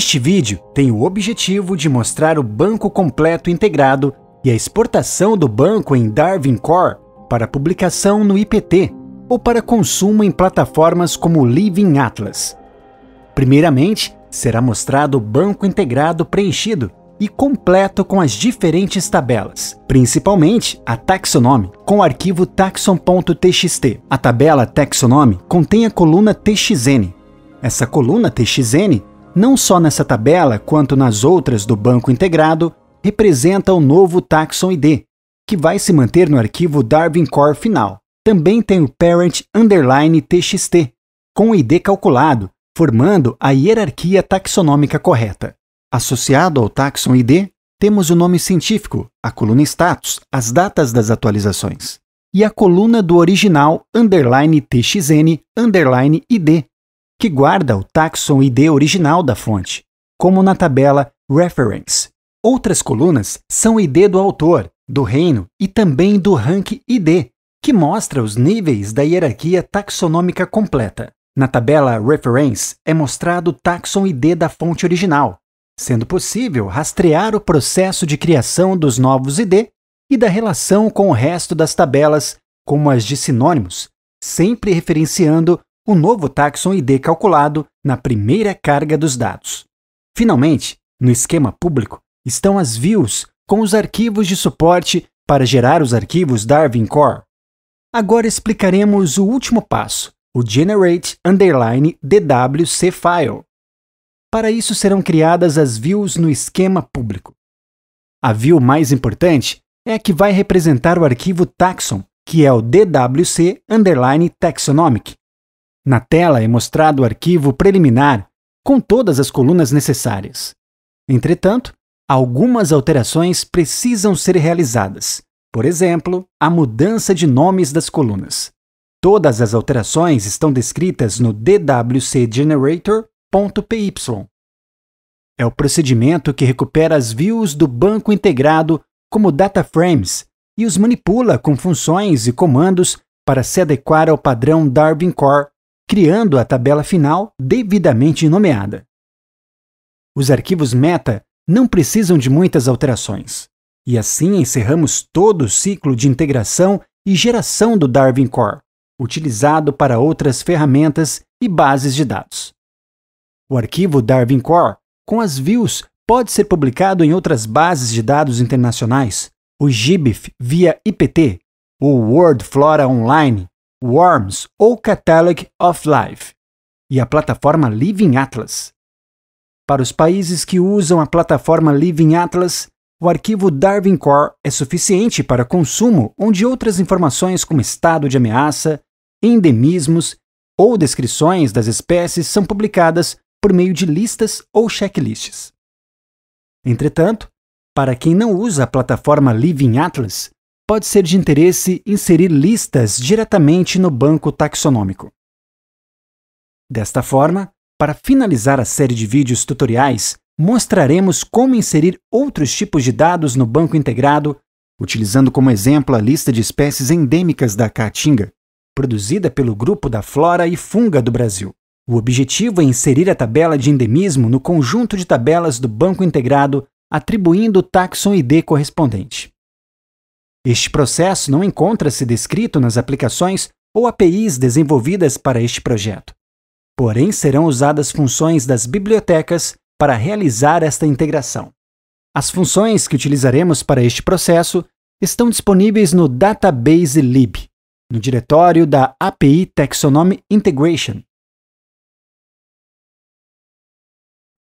Este vídeo tem o objetivo de mostrar o banco completo integrado e a exportação do banco em Darwin Core para publicação no IPT ou para consumo em plataformas como Living Atlas. Primeiramente, será mostrado o banco integrado preenchido e completo com as diferentes tabelas, principalmente a taxonome, com o arquivo taxon.txt. A tabela taxonome contém a coluna TXN. Essa coluna TXN não só nessa tabela quanto nas outras do banco integrado, representa o novo taxon ID, que vai se manter no arquivo Darwin Core final. Também tem o parent underline txt, com o ID calculado, formando a hierarquia taxonômica correta. Associado ao taxon ID, temos o nome científico, a coluna status, as datas das atualizações e a coluna do original underline txn underline id, que guarda o taxon ID original da fonte, como na tabela Reference. Outras colunas são o ID do autor, do reino e também do rank ID, que mostra os níveis da hierarquia taxonômica completa. Na tabela Reference é mostrado o taxon ID da fonte original, sendo possível rastrear o processo de criação dos novos ID e da relação com o resto das tabelas, como as de sinônimos, sempre referenciando o novo taxon ID calculado na primeira carga dos dados. Finalmente, no esquema público, estão as views com os arquivos de suporte para gerar os arquivos Darwin Core. Agora explicaremos o último passo, o Generate Underline DWC File. Para isso serão criadas as views no esquema público. A view mais importante é a que vai representar o arquivo taxon, que é o DWC Underline Taxonomic, na tela é mostrado o arquivo preliminar com todas as colunas necessárias. Entretanto, algumas alterações precisam ser realizadas. Por exemplo, a mudança de nomes das colunas. Todas as alterações estão descritas no dwcgenerator.py. É o procedimento que recupera as views do banco integrado como data frames e os manipula com funções e comandos para se adequar ao padrão Darwin Core criando a tabela final devidamente nomeada. Os arquivos meta não precisam de muitas alterações, e assim encerramos todo o ciclo de integração e geração do Darwin Core, utilizado para outras ferramentas e bases de dados. O arquivo Darwin Core, com as views, pode ser publicado em outras bases de dados internacionais, o GIBIF via IPT, o World Flora Online Worms ou Catalog of Life e a plataforma Living Atlas. Para os países que usam a plataforma Living Atlas, o arquivo Darwin Core é suficiente para consumo, onde outras informações como estado de ameaça, endemismos ou descrições das espécies são publicadas por meio de listas ou checklists. Entretanto, para quem não usa a plataforma Living Atlas, pode ser de interesse inserir listas diretamente no banco taxonômico. Desta forma, para finalizar a série de vídeos tutoriais, mostraremos como inserir outros tipos de dados no banco integrado, utilizando como exemplo a lista de espécies endêmicas da caatinga, produzida pelo Grupo da Flora e Funga do Brasil. O objetivo é inserir a tabela de endemismo no conjunto de tabelas do banco integrado, atribuindo o taxon ID correspondente. Este processo não encontra-se descrito nas aplicações ou APIs desenvolvidas para este projeto. Porém, serão usadas funções das bibliotecas para realizar esta integração. As funções que utilizaremos para este processo estão disponíveis no Database Lib, no diretório da API Taxonomy Integration.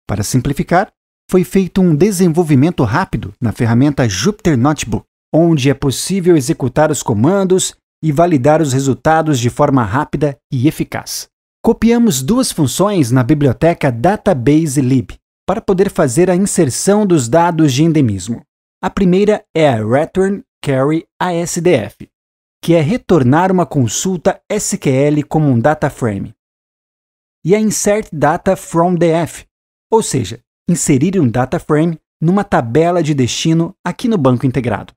Para simplificar, foi feito um desenvolvimento rápido na ferramenta Jupyter Notebook onde é possível executar os comandos e validar os resultados de forma rápida e eficaz. Copiamos duas funções na biblioteca Database Lib para poder fazer a inserção dos dados de endemismo. A primeira é a Return Carry ASDF, que é retornar uma consulta SQL como um data frame. E a Insert Data from DF, ou seja, inserir um data frame numa tabela de destino aqui no banco integrado.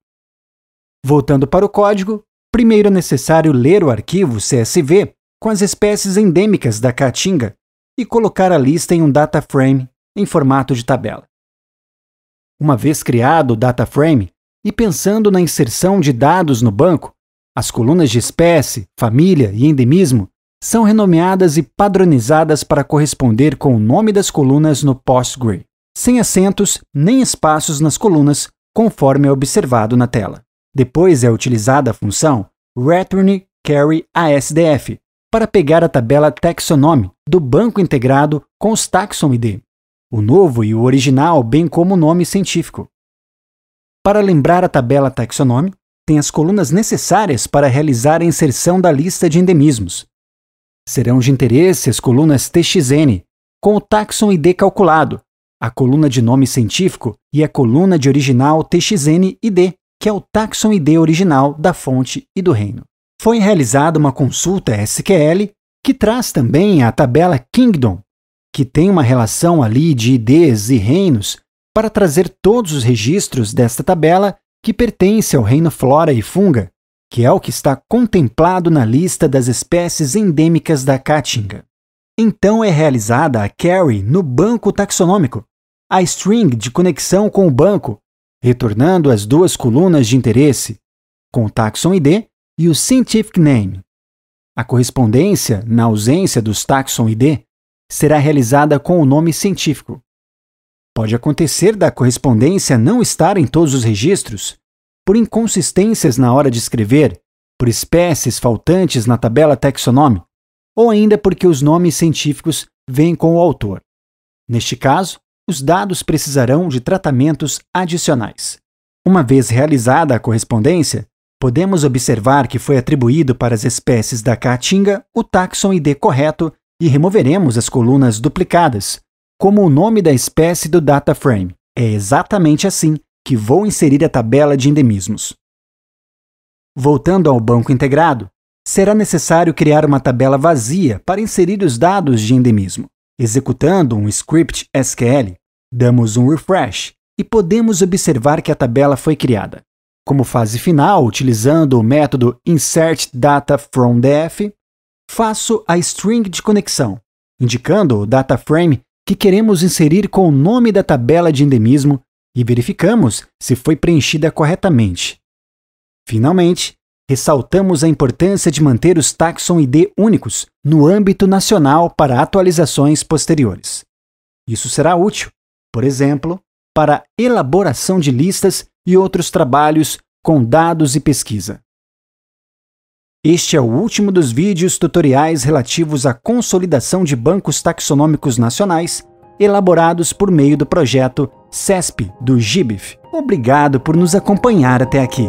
Voltando para o código, primeiro é necessário ler o arquivo CSV com as espécies endêmicas da caatinga e colocar a lista em um dataframe em formato de tabela. Uma vez criado o dataframe e pensando na inserção de dados no banco, as colunas de espécie, família e endemismo são renomeadas e padronizadas para corresponder com o nome das colunas no Postgre, sem acentos nem espaços nas colunas, conforme é observado na tela. Depois é utilizada a função return carry ASDF para pegar a tabela taxonome do banco integrado com os taxon ID, o novo e o original, bem como o nome científico. Para lembrar a tabela taxonome tem as colunas necessárias para realizar a inserção da lista de endemismos. Serão de interesse as colunas TXN, com o taxon ID calculado, a coluna de nome científico e a coluna de original TXN ID, que é o Taxon ID original da fonte e do reino. Foi realizada uma consulta SQL que traz também a tabela Kingdom, que tem uma relação ali de IDs e reinos para trazer todos os registros desta tabela que pertence ao reino flora e funga, que é o que está contemplado na lista das espécies endêmicas da Caatinga. Então é realizada a carry no banco taxonômico, a string de conexão com o banco, retornando as duas colunas de interesse, com o taxon ID e o scientific name. A correspondência, na ausência dos taxon ID, será realizada com o nome científico. Pode acontecer da correspondência não estar em todos os registros, por inconsistências na hora de escrever, por espécies faltantes na tabela taxonômica, ou ainda porque os nomes científicos vêm com o autor. Neste caso, os dados precisarão de tratamentos adicionais. Uma vez realizada a correspondência, podemos observar que foi atribuído para as espécies da caatinga o taxon ID correto e removeremos as colunas duplicadas, como o nome da espécie do dataframe. É exatamente assim que vou inserir a tabela de endemismos. Voltando ao banco integrado, será necessário criar uma tabela vazia para inserir os dados de endemismo. Executando um script SQL, damos um refresh e podemos observar que a tabela foi criada. Como fase final, utilizando o método insertDataFromDF, faço a string de conexão, indicando o dataframe que queremos inserir com o nome da tabela de endemismo e verificamos se foi preenchida corretamente. Finalmente, ressaltamos a importância de manter os taxon ID únicos no âmbito nacional para atualizações posteriores. Isso será útil, por exemplo, para elaboração de listas e outros trabalhos com dados e pesquisa. Este é o último dos vídeos tutoriais relativos à consolidação de bancos taxonômicos nacionais elaborados por meio do projeto CESP do GIBIF. Obrigado por nos acompanhar até aqui.